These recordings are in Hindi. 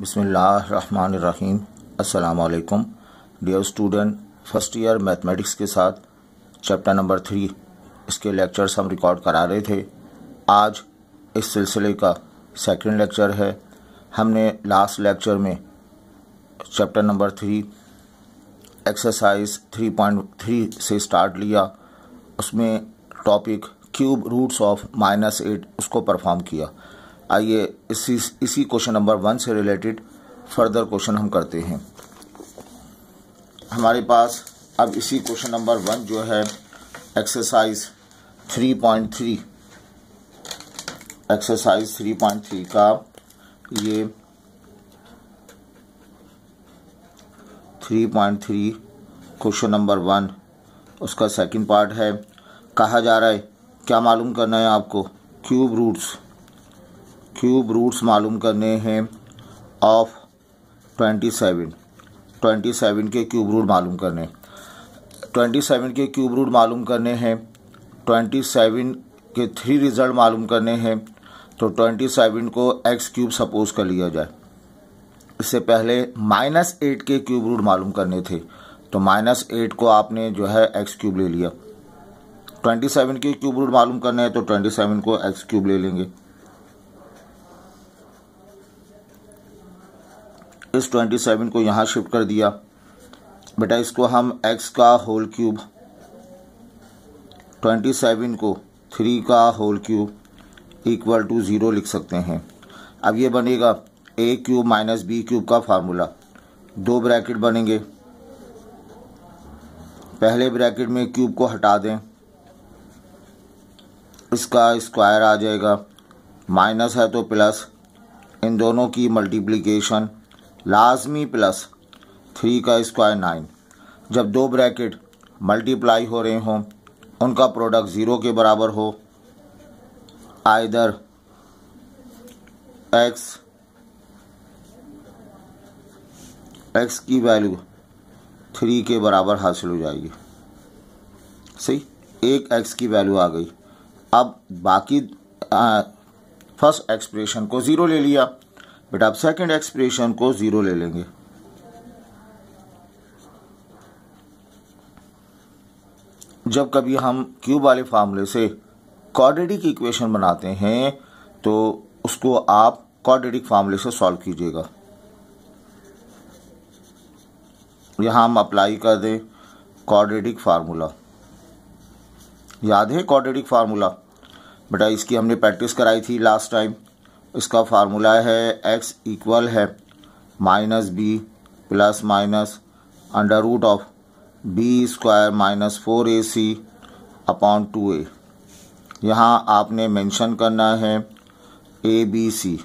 बिसमीम अलकुम dear student first year mathematics के साथ चैप्टर नंबर थ्री इसके लेक्चर्स हम रिकॉर्ड करा रहे थे आज इस सिलसिले का सेकंड लेक्चर है हमने लास्ट लेक्चर में chapter number three exercise three point three से स्टार्ट लिया उसमें topic cube roots of minus eight उसको परफॉर्म किया आइए इसी इसी क्वेश्चन नंबर वन से रिलेटेड फर्दर क्वेश्चन हम करते हैं हमारे पास अब इसी क्वेश्चन नंबर वन जो है exercise three point three exercise three point three का ये three point three question number one उसका सेकंड पार्ट है कहा जा रहा है क्या मालूम करना है आपको क्यूब रूट्स क्यूब रूट्स मालूम करने हैं of twenty seven twenty seven के क्यूब रूट मालूम करने ट्वेंटी सेवन के क्यूब रूट मालूम करने हैं ट्वेंटी सेवन के थ्री रिज़ल्ट मालूम करने हैं तो ट्वेंटी सेवन को एक्स क्यूब सपोज कर लिया जाए इससे पहले माइनस एट के क्यूब रूट मालूम करने थे तो माइनस एट को आपने जो है एक्स क्यूब ले लिया ट्वेंटी सेवन के क्यूब रूट मालूम करने हैं तो ट्वेंटी सेवन को एक्स क्यूब ले लेंगे इस ट्वेंटी सेवन को यहाँ शिफ्ट कर दिया बेटा इसको हम एक्स का होल क्यूब ट्वेंटी सेवन को थ्री का whole cube equal to zero लिख सकते हैं अब ये बनेगा a cube minus b cube का फार्मूला दो ब्रैकेट बनेंगे पहले ब्रैकेट में क्यूब को हटा दें इसका स्क्वायर आ जाएगा माइनस है तो प्लस इन दोनों की मल्टीप्लिकेशन लाजमी प्लस थ्री का स्क्वायर नाइन जब दो ब्रैकेट मल्टीप्लाई हो रहे हों उनका प्रोडक्ट ज़ीरो के बराबर हो आइदर एक्स एक्स की वैल्यू थ्री के बराबर हासिल हो जाएगी सही एक एक्स की वैल्यू आ गई अब बाकी फर्स्ट एक्सप्रेशन को ज़ीरो ले लिया बेटा आप सेकंड एक्सप्रेशन को जीरो ले लेंगे जब कभी हम क्यूब वाले फार्मूले से क्वाड्रेटिक इक्वेशन बनाते हैं तो उसको आप क्वाड्रेटिक फार्मूले से सॉल्व कीजिएगा यहां हम अप्लाई कर दें क्वाड्रेटिक फार्मूला याद है क्वाड्रेटिक फार्मूला बेटा इसकी हमने प्रैक्टिस कराई थी लास्ट टाइम इसका फार्मूला है एक्स इक्वल है minus B plus minus under root of B square minus four A c upon two ए यहाँ आपने मेंशन करना है ए बी सी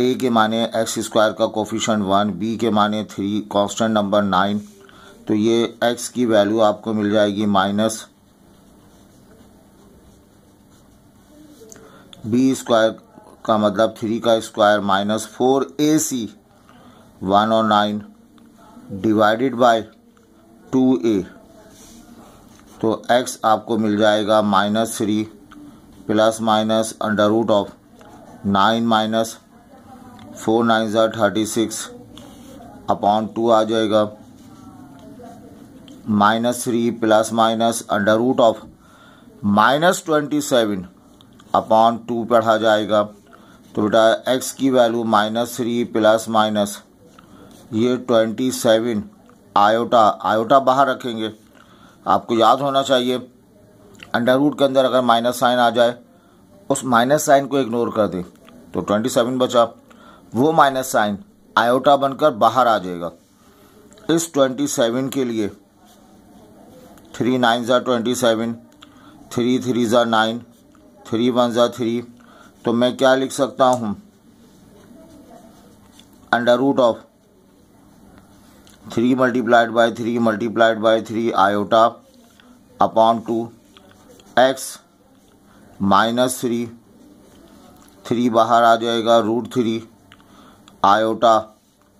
ए के माने एक्स स्क्वायर का कोफिशेंट वन बी के माने थ्री कांस्टेंट नंबर नाइन तो ये एक्स की वैल्यू आपको मिल जाएगी माइनस बी स्क्वायर का मतलब थ्री का स्क्वायर माइनस फोर ए सी वन और nine divided by two a तो एक्स आपको मिल जाएगा minus three plus minus under root of nine minus four nine जार थर्टी सिक्स अपॉन टू आ जाएगा minus three plus minus under root of minus twenty seven upon two पढ़ा जाएगा तो बेटा एक्स की value minus three plus minus ये ट्वेंटी सेवन आयोटा आयोटा बाहर रखेंगे आपको याद होना चाहिए अंडर रूट के अंदर अगर माइनस साइन आ जाए उस माइनस साइन को इग्नोर कर दें तो ट्वेंटी सेवन बचा वो माइनस साइन आयोटा बनकर बाहर आ जाएगा इस ट्वेंटी सेवन के लिए थ्री नाइन ज़ा ट्वेंटी सेवन थ्री थ्री ज़ा नाइन थ्री वन ज़ा थ्री तो मैं क्या लिख सकता हूँ under root of three multiplied by three multiplied by three iota upon two x minus three three बाहर आ जाएगा root three iota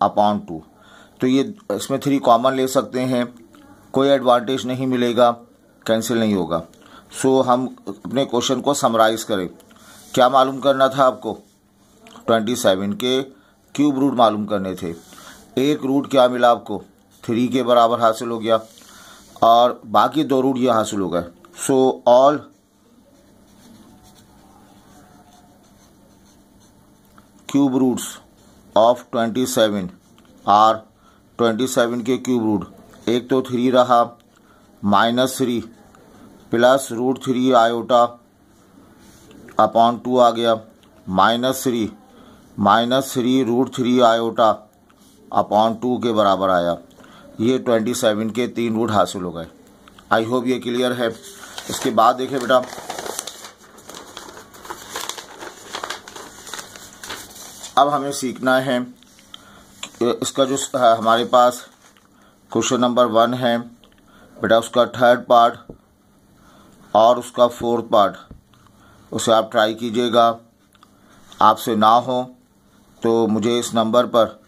upon two तो ये इसमें थ्री कॉमन ले सकते हैं कोई एडवांटेज नहीं मिलेगा कैंसिल नहीं होगा सो हम अपने क्वेश्चन को समराइज करें क्या मालूम करना था आपको ट्वेंटी सेवन के क्यूब रूट मालूम करने थे एक रूट क्या मिला आपको थ्री के बराबर हासिल हो गया और बाकी दो रूट ये हासिल हो गए so all cube roots of twenty seven are twenty seven के क्यूब रूट एक तो थ्री रहा minus three plus root three iota upon two आ गया minus three minus three root three iota upon two के बराबर आया ये ट्वेंटी सेवन के तीन रूट हासिल हो गए आई होप ये क्लियर है इसके बाद देखें बेटा अब हमें सीखना है इसका जो हमारे पास क्वेश्चन नंबर वन है बेटा उसका थर्ड पार्ट और उसका फोर्थ पार्ट उसे आप ट्राई कीजिएगा आपसे ना हो तो मुझे इस नंबर पर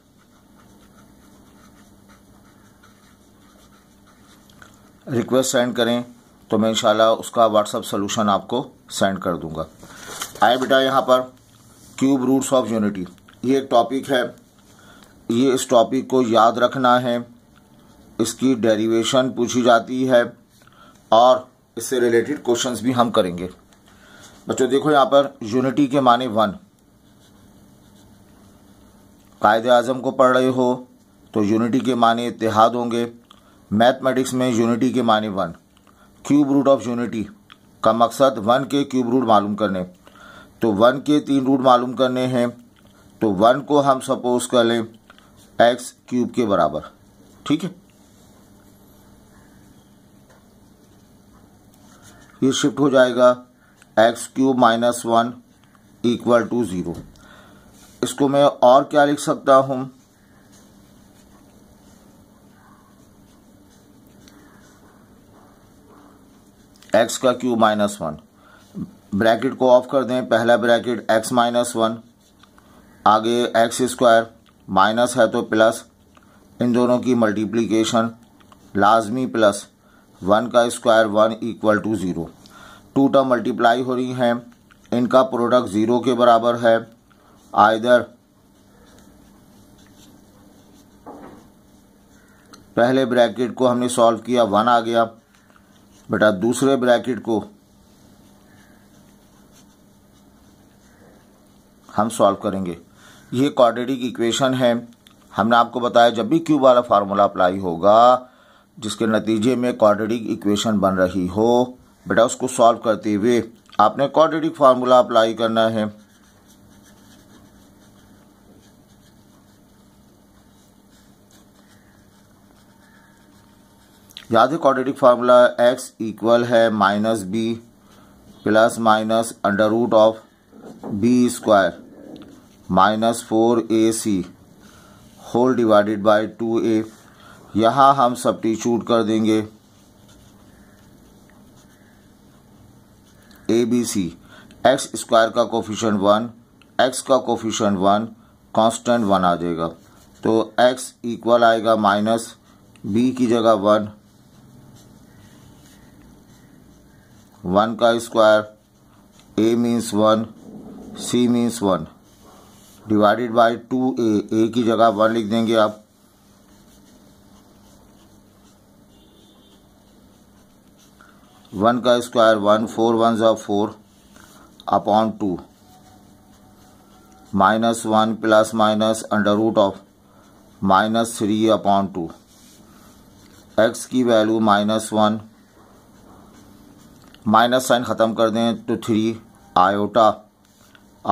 रिक्वेस्ट सेंड करें तो मैं इंशाल्लाह उसका व्हाट्सअप सोल्यूशन आपको सेंड कर दूंगा आए बेटा यहाँ पर क्यूब रूट्स ऑफ यूनिटी ये एक टॉपिक है ये इस टॉपिक को याद रखना है इसकी डेरिवेशन पूछी जाती है और इससे रिलेटेड क्वेश्चंस भी हम करेंगे बच्चों देखो यहाँ पर यूनिटी के माने वन कायद अजम को पढ़ रहे हो तो यूनिटी के माने इतिहाद होंगे मैथमेटिक्स में यूनिटी के माने one cube root of unity का मकसद वन के क्यूब रूट मालूम करने तो वन के तीन रूट मालूम करने हैं तो वन को हम सपोज कर लें एक्स क्यूब के बराबर ठीक है ये शिफ्ट हो जाएगा x cube minus one equal to zero इसको मैं और क्या लिख सकता हूँ एक्स का क्यूब माइनस वन ब्रैकेट को ऑफ कर दें पहला ब्रैकेट एक्स माइनस वन आगे एक्स स्क्वायर माइनस है तो प्लस इन दोनों की मल्टीप्लिकेशन लाजमी प्लस वन का square one equal to zero two term multiply हो रही हैं इनका प्रोडक्ट ज़ीरो के बराबर है आइदर पहले ब्रैकेट को हमने सॉल्व किया वन आ गया बेटा दूसरे ब्रैकेट को हम सॉल्व करेंगे ये क्वाड्रेटिक इक्वेशन है हमने आपको बताया जब भी क्यूब वाला फार्मूला अप्लाई होगा जिसके नतीजे में क्वाड्रेटिक इक्वेशन बन रही हो बेटा उसको सॉल्व करते हुए आपने क्वाड्रेटिक फार्मूला अप्लाई करना है याद है क्वाड्रेटिक फार्मूला एक्स इक्वल है minus B plus minus under root of B square minus four A C whole divided by two ए यहाँ हम सब सब्टीट्यूट कर देंगे A B C X square का कोफिशन वन एक्स का कोफिशन वन कांस्टेंट वन आ जाएगा तो एक्स इक्वल आएगा माइनस बी की जगह वन वन का square A means one C means one divided by two A A की जगह वन लिख देंगे आप वन का स्क्वायर वन फोर वन ज़ा four upon two minus one plus minus under root of minus three upon two X की value minus one minus sign ख़त्म कर दें तो थ्री आयोटा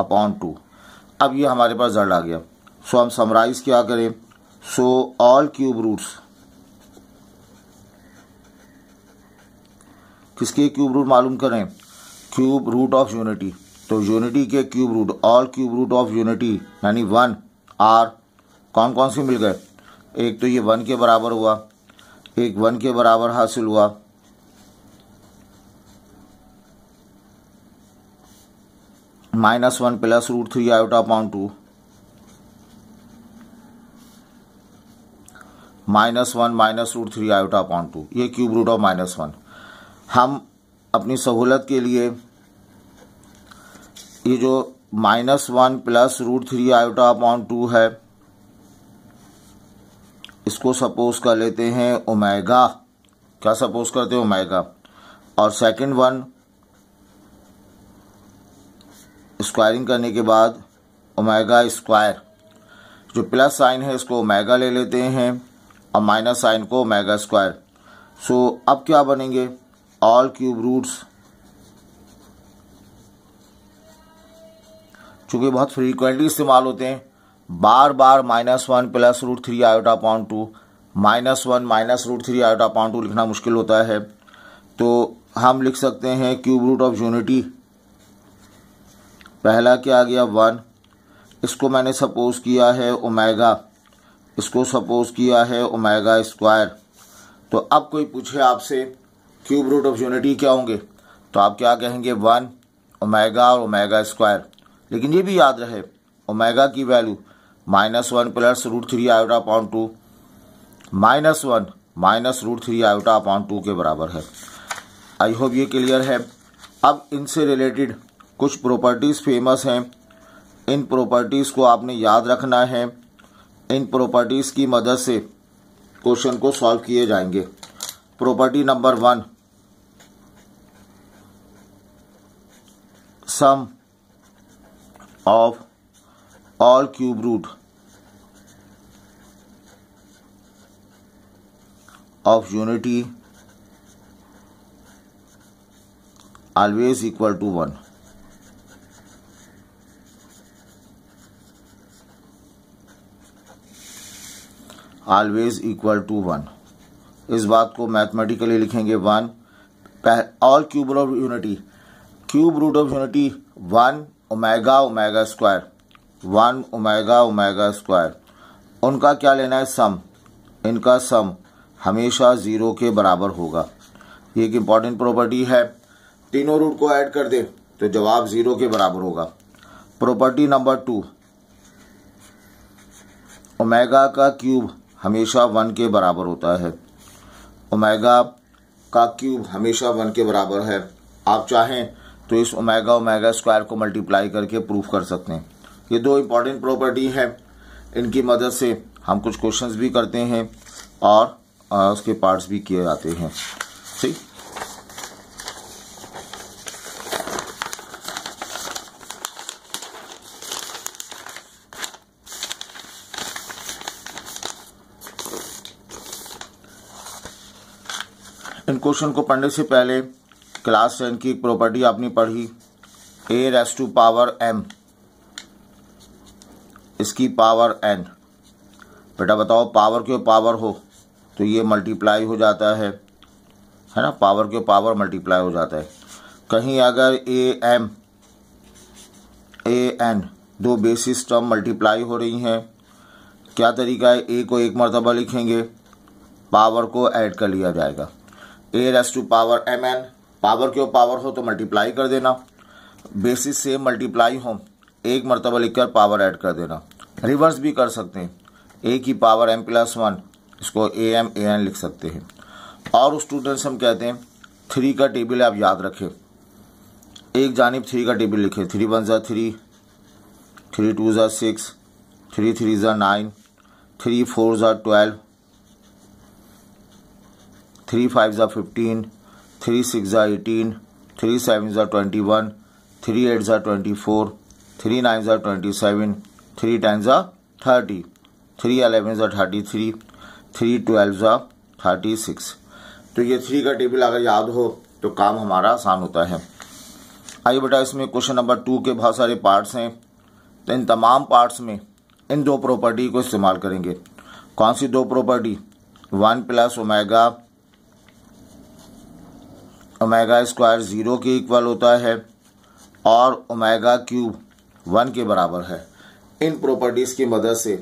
अपॉन टू अब ये हमारे पास जड़ आ गया सो हम समराइज़ क्या करें सो ऑल क्यूब रूट्स किसके क्यूब रूट मालूम करें क्यूब रूट ऑफ यूनिटी तो यूनिटी के cube root all cube root of unity यानी वन आर कौन कौन से मिल गए एक तो ये वन के बराबर हुआ एक वन के बराबर हासिल हुआ minus one plus root three iota point two minus one minus root three iota point two ये cube root of minus one हम अपनी सहूलत के लिए ये जो minus one plus root three iota upon two है इसको सपोज कर लेते हैं ओमेगा क्या सपोज करते हैं ओमेगा और सेकंड वन स्क्वायरिंग करने के बाद ओमेगा स्क्वायर जो प्लस साइन है इसको ओमेगा ले लेते हैं और माइनस साइन को ओमेगा स्क्वायर सो अब क्या बनेंगे all cube roots चूंकि बहुत फ्रीक्वेंटली इस्तेमाल होते हैं बार बार minus one plus root three iota point two minus one minus root three iota point two लिखना मुश्किल होता है तो हम लिख सकते हैं क्यूब रूट ऑफ यूनिटी पहला क्या आ गया वन इसको मैंने सपोज किया है ओमेगा इसको सपोज किया है ओमेगा स्क्वायर तो अब कोई पूछे आपसे क्यूब रूट ऑफ यूनिटी क्या होंगे तो आप क्या कहेंगे वन ओमेगा और ओमेगा स्क्वायर लेकिन ये भी याद रहे ओमेगा की value minus one plus root three iota upon two minus one minus root three iota upon two के बराबर है आई होप ये क्लियर है अब इनसे रिलेटेड कुछ प्रॉपर्टीज़ फेमस हैं इन प्रॉपर्टीज़ को आपने याद रखना है इन प्रॉपर्टीज़ की मदद से क्वेश्चन को सॉल्व किए जाएंगे property number one sum of all cube root of unity always equal to 1 always equal to 1 इस बात को मैथमेटिकली लिखेंगे one all cube of unity cube root of unity one omega omega square one omega omega square उनका क्या लेना है सम इनका सम हमेशा ज़ीरो के बराबर होगा ये एक इम्पॉर्टेंट प्रॉपर्टी है तीनों रूट को ऐड कर दे तो जवाब ज़ीरो के बराबर होगा प्रॉपर्टी नंबर टू ओमेगा का क्यूब हमेशा वन के बराबर होता है ओमेगा का क्यूब हमेशा वन के बराबर है आप चाहें तो इस ओमेगा ओमेगा स्क्वायर को मल्टीप्लाई करके प्रूफ कर सकते हैं ये दो इम्पॉर्टेंट प्रॉपर्टी है इनकी मदद से हम कुछ क्वेश्चंस भी करते हैं और उसके पार्ट्स भी किए जाते हैं ठीक इन क्वेश्चन को पढ़ने से पहले क्लास टेन की प्रॉपर्टी आपने पढ़ी A raise to power M इसकी पावर एन बेटा बताओ पावर क्यों पावर हो तो ये मल्टीप्लाई हो जाता है है ना पावर क्यों पावर मल्टीप्लाई हो जाता है कहीं अगर ए एम ए एन दो बेसिस टर्म मल्टीप्लाई हो रही हैं क्या तरीका है ए को एक मरतबा लिखेंगे पावर को ऐड कर लिया जाएगा A raise to power M N power के पावर हो तो मल्टीप्लाई कर देना बेसिस से मल्टीप्लाई हो एक मरतबा लिखकर पावर ऐड कर देना रिवर्स भी कर सकते हैं ए की पावर एम प्लस वन इसको ए एम ए एन लिख सकते हैं और स्टूडेंट्स हम कहते हैं थ्री का टेबल आप याद रखें एक जानब थ्री का टेबल लिखें थ्री वन ज़ा थ्री थ्री टू ज़ा सिक्स थ्री थ्री ज़ा नाइन थ्री फोर ज़ा ट्वेल्व थ्री फाइव ज़ा फिफ्टीन थ्री सिक्स ज़ा एटीन थ्री सेवन ज़ा ट्वेंटी वन थ्री एट ज़ा ट्वेंटी फोर थ्री नाइन ज़ा ट्वेंटी सेवन थ्री टेन ज़ा थर्टी थ्री अलेवन ज़ा थर्टी थ्री थ्री ट्वेल्व ज़ा थर्टी सिक्स तो ये थ्री का टेबल अगर याद हो तो काम हमारा आसान होता है आइए बेटा इसमें क्वेश्चन नंबर टू के बहुत सारे पार्ट्स हैं तो इन तमाम पार्ट्स में इन दो प्रॉपर्टी को इस्तेमाल करेंगे कौन सी दो property one plus omega omega square zero के इक्वल होता है और ओमेगा क्यूब वन के बराबर है इन प्रॉपर्टीज़ की मदद से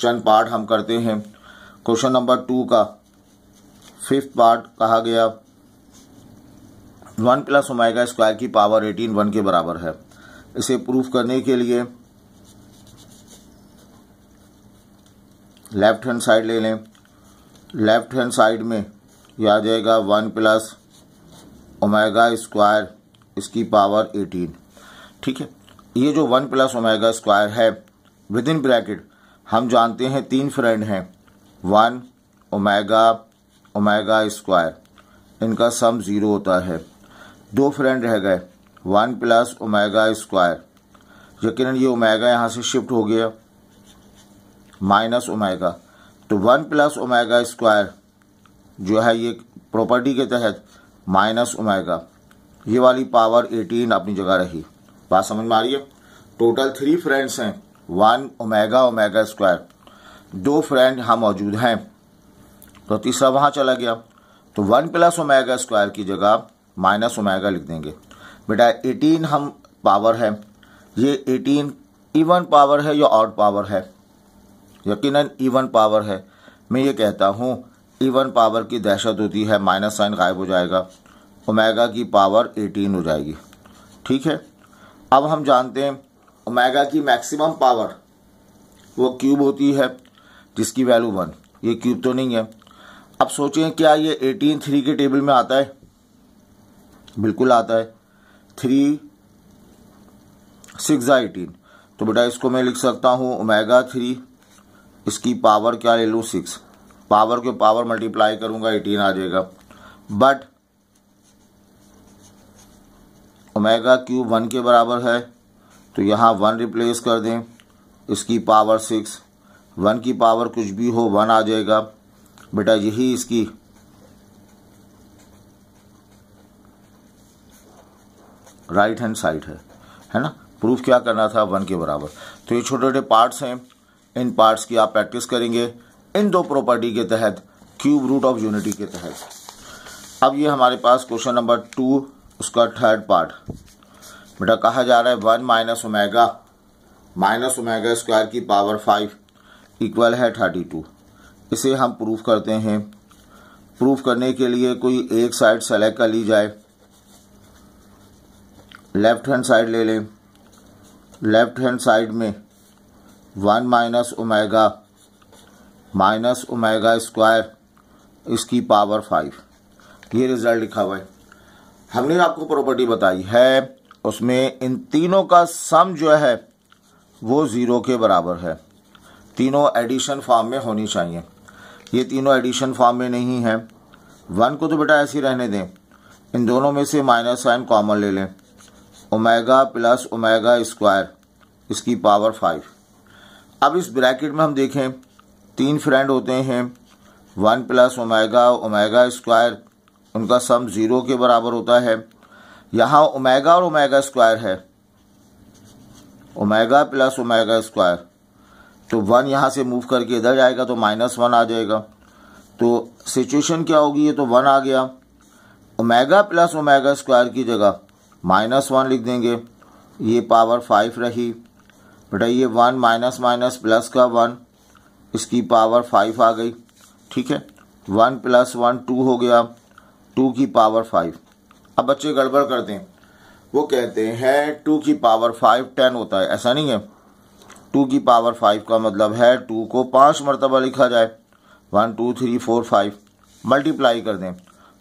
चंद पार्ट हम करते हैं क्वेश्चन नंबर टू का फिफ्थ पार्ट कहा गया वन प्लस ओमेगा स्क्वायर की पावर एटीन वन के बराबर है इसे प्रूफ करने के लिए लेफ्ट हैंड साइड ले लें लेफ्ट हैंड साइड में यह आ जाएगा वन प्लस ओमेगा स्क्वायर इसकी पावर एटीन ठीक है ये जो वन प्लस ओमेगा स्क्वायर है विद इन ब्रैकेट हम जानते हैं तीन फ्रेंड हैं वन ओमेगा ओमेगा स्क्वायर इनका सम ज़ीरो होता है दो फ्रेंड रह गए वन प्लस ओमेगा स्क्वायर यकीन ये ओमेगा यहाँ से शिफ्ट हो गया माइनस ओमेगा तो वन प्लस ओमेगा स्क्वायर जो है ये प्रॉपर्टी के तहत माइनस ओमेगा ये वाली पावर 18 अपनी जगह रही बात समझ में आ रही है टोटल थ्री फ्रेंड्स हैं वन ओमेगा ओमेगा स्क्वायर दो फ्रेंड यहाँ मौजूद हैं तो तीसरा वहाँ चला गया तो वन प्लस ओमेगा स्क्वायर की जगह माइनस ओमेगा लिख देंगे बेटा एटीन हम पावर है ये एटीन इवन पावर है या ऑड पावर है यकीनन इवन पावर है मैं ये कहता हूँ इवन e पावर की दहशत होती है माइनस साइन गायब हो जाएगा ओमेगा की पावर 18 हो जाएगी ठीक है अब हम जानते हैं ओमेगा की मैक्सिमम पावर वो क्यूब होती है जिसकी वैल्यू वन ये क्यूब तो नहीं है अब सोचें क्या ये एटीन थ्री के टेबल में आता है बिल्कुल आता है थ्री सिक्स ज़ा एटीन तो बेटा इसको मैं लिख सकता हूँ ओमेगा थ्री इसकी पावर क्या ले लूँ सिक्स पावर के पावर मल्टीप्लाई करूंगा एटीन आ जाएगा बट ओमेगा क्यूब वन के बराबर है तो यहाँ वन रिप्लेस कर दें इसकी पावर सिक्स वन की पावर कुछ भी हो वन आ जाएगा बेटा यही इसकी राइट हैंड साइड है है ना प्रूफ क्या करना था वन के बराबर तो ये छोटे छोटे पार्ट्स हैं इन पार्ट्स की आप प्रैक्टिस करेंगे इन दो प्रॉपर्टी के तहत क्यूब रूट ऑफ यूनिटी के तहत अब ये हमारे पास क्वेश्चन नंबर टू उसका थर्ड पार्ट बेटा कहा जा रहा है one minus omega minus omega square की पावर फाइव इक्वल है थर्टी टू इसे हम प्रूफ करते हैं प्रूफ करने के लिए कोई एक साइड सेलेक्ट कर ली जाए लेफ्ट हैंड साइड ले लें लेफ्ट हैंड साइड में one minus omega minus omega square इसकी पावर फाइव ये रिजल्ट लिखा हुआ है हमने आपको प्रॉपर्टी बताई है उसमें इन तीनों का सम जो है वो ज़ीरो के बराबर है तीनों एडिशन फॉर्म में होनी चाहिए ये तीनों एडिशन फॉर्म में नहीं है वन को तो बेटा ऐसे ही रहने दें इन दोनों में से माइनस साइन कॉमन ले लें ओमेगा प्लस ओमेगा स्क्वायर इसकी पावर फाइव अब इस ब्रैकेट में हम देखें तीन फ्रेंड होते हैं one plus omega omega square उनका सम ज़ीरो के बराबर होता है यहाँ ओमेगा और ओमेगा स्क्वायर है ओमेगा प्लस ओमेगा स्क्वायर तो वन यहाँ से मूव करके इधर जाएगा तो माइनस वन आ जाएगा तो सिचुएशन क्या होगी ये तो वन आ गया ओमेगा प्लस ओमेगा स्क्वायर की जगह माइनस वन लिख देंगे ये पावर फाइव रही बेटा ये वन माइनस माइनस प्लस का वन इसकी पावर फाइव आ गई ठीक है वन प्लस वन टू हो गया टू की पावर फाइव अब बच्चे गड़बड़ करते हैं वो कहते हैं टू की पावर फाइव टेन होता है ऐसा नहीं है टू की पावर फाइव का मतलब है टू को पाँच मरतबा लिखा जाए one two three four five multiply कर दें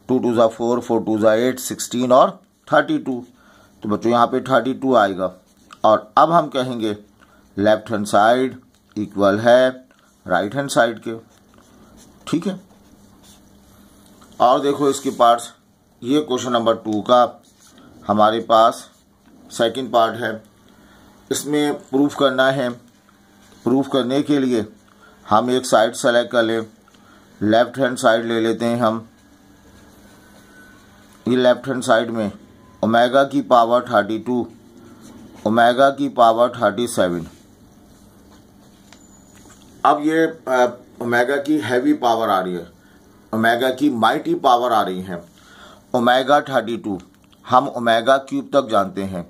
टू टू ज़ा फोर फोर टू ज़ा एट सिक्सटीन और थर्टी टू तो बच्चों यहाँ पे थर्टी टू आएगा और अब हम कहेंगे लेफ्ट हैंड साइड इक्वल है राइट हैंड साइड के ठीक है और देखो इसके पार्ट्स ये क्वेश्चन नंबर टू का हमारे पास सेकंड पार्ट है इसमें प्रूफ करना है प्रूफ करने के लिए हम एक साइड सेलेक्ट कर लें लेफ्ट हैंड साइड ले लेते हैं हम ये लेफ्ट हैंड साइड में ओमेगा की पावर थर्टी टू ओमेगा की पावर थर्टी सेवन अब ये ओमेगा की हैवी पावर आ रही है ओमेगा की माइटी पावर आ रही है ओमेगा थर्टी टू हम ओमेगा क्यूब तक जानते हैं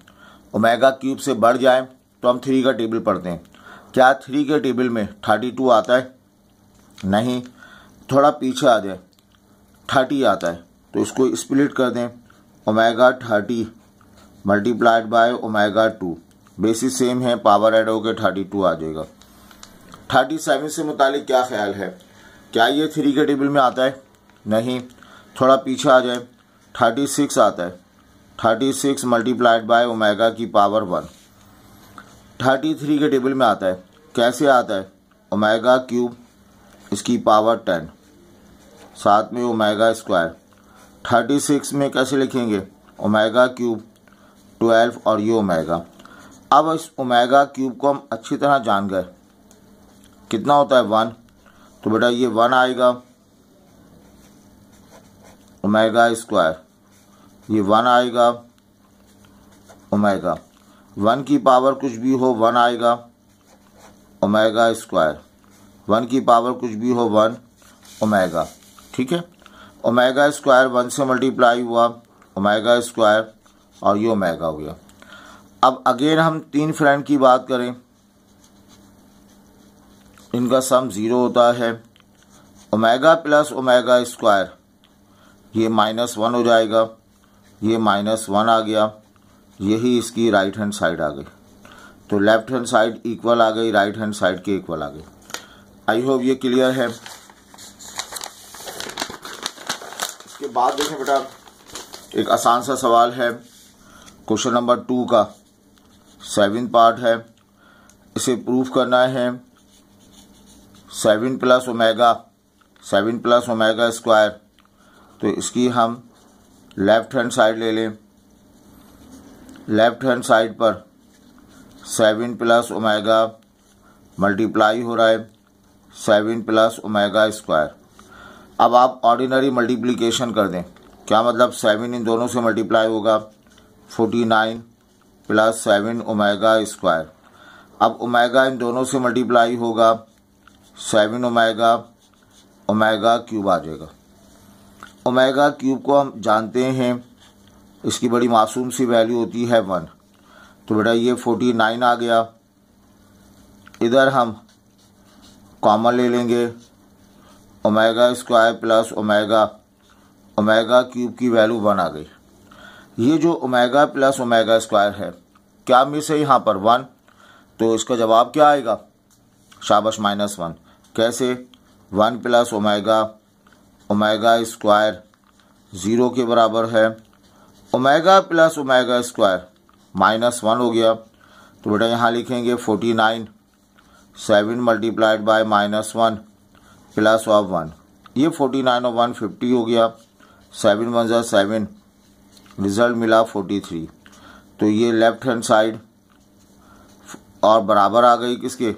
ओमेगा क्यूब से बढ़ जाए तो हम थ्री का टेबल पढ़ते हैं क्या थ्री के टेबल में थर्टी टू आता है नहीं थोड़ा पीछे आ जाए थर्टी आता है तो इसको स्प्लिट कर दें omega thirty multiplied by omega two basis same है पावर एड होकर थर्टी टू आ जाएगा थर्टी सेवन से मुतालिक क्या ख्याल है क्या ये थ्री के टेबल में आता है नहीं थोड़ा पीछे आ जाए थर्टी सिक्स आता है thirty six multiplied by omega की पावर वन थर्टी थ्री के टेबल में आता है कैसे आता है ओमेगा क्यूब इसकी पावर टेन साथ में ओमेगा स्क्वायर थर्टी सिक्स में कैसे लिखेंगे ओमेगा क्यूब ट्वेल्व और ये ओमेगा अब इस ओमेगा क्यूब को हम अच्छी तरह जान गए कितना होता है वन तो बेटा ये वन आएगा ओमेगा स्क्वायर ये वन आएगा ओमेगा वन की पावर कुछ भी हो वन आएगा ओमेगा स्क्वायर वन की पावर कुछ भी हो वन ओमेगा ठीक है ओमेगा स्क्वायर वन से मल्टीप्लाई हुआ ओमेगा स्क्वायर और ये ओमेगा हो गया अब अगेन हम तीन फ्रेंड की बात करें इनका सम ज़ीरो होता है ओमेगा प्लस ओमेगा स्क्वायर ये माइनस वन हो जाएगा ये माइनस वन आ गया यही इसकी राइट हैंड साइड आ गई तो लेफ्ट हैंड साइड इक्वल आ गई राइट हैंड साइड के इक्वल आ गई आई होप ये क्लियर है इसके बाद देखें बेटा एक आसान सा सवाल है क्वेश्चन नंबर टू का सेवन पार्ट है इसे प्रूफ करना है seven plus omega seven plus omega square तो इसकी हम लेफ्ट हैंड साइड ले लें लेफ्ट हैंड साइड पर सेवन प्लस ओमेगा मल्टीप्लाई हो रहा है सेवन प्लस ओमेगा स्क्वायर अब आप ऑर्डिनरी मल्टीप्लिकेशन कर दें क्या मतलब सेवन इन दोनों से मल्टीप्लाई होगा forty nine plus seven omega square अब ओमेगा इन दोनों से मल्टीप्लाई होगा सेवन ओमेगा ओमेगा क्यूब आ जाएगा ओमेगा क्यूब को हम जानते हैं इसकी बड़ी मासूम सी वैल्यू होती है वन तो बेटा ये फोर्टी नाइन आ गया इधर हम कॉमन ले लेंगे omega square plus omega omega cube की वैल्यू वन आ गई ये जो ओमेगा प्लस ओमेगा स्क्वायर है क्या मिस है यहाँ पर वन तो इसका जवाब क्या आएगा शाबाश माइनस वन कैसे one plus omega omega square zero के बराबर है omega plus omega square minus one हो गया तो बेटा यहाँ लिखेंगे forty nine seven multiplied by minus one plus of one ये फोर्टी नाइन और वन फिफ्टी हो गया सेवन वन जो सेवन रिज़ल्ट मिला फोर्टी थ्री तो ये लेफ्ट हैंड साइड और बराबर आ गई किसके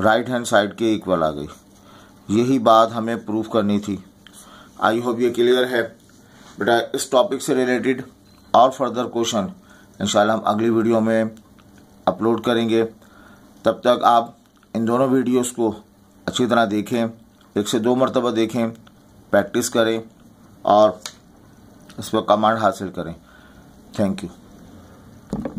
राइट हैंड साइड के इक्वल आ गई यही बात हमें प्रूफ करनी थी आई होप ये क्लियर है बेटा इस टॉपिक से रिलेटेड और फर्दर क्वेश्चन इंशाल्लाह हम अगली वीडियो में अपलोड करेंगे तब तक आप इन दोनों वीडियोस को अच्छी तरह देखें एक से दो मरतबा देखें प्रैक्टिस करें और इस पर कमांड हासिल करें थैंक यू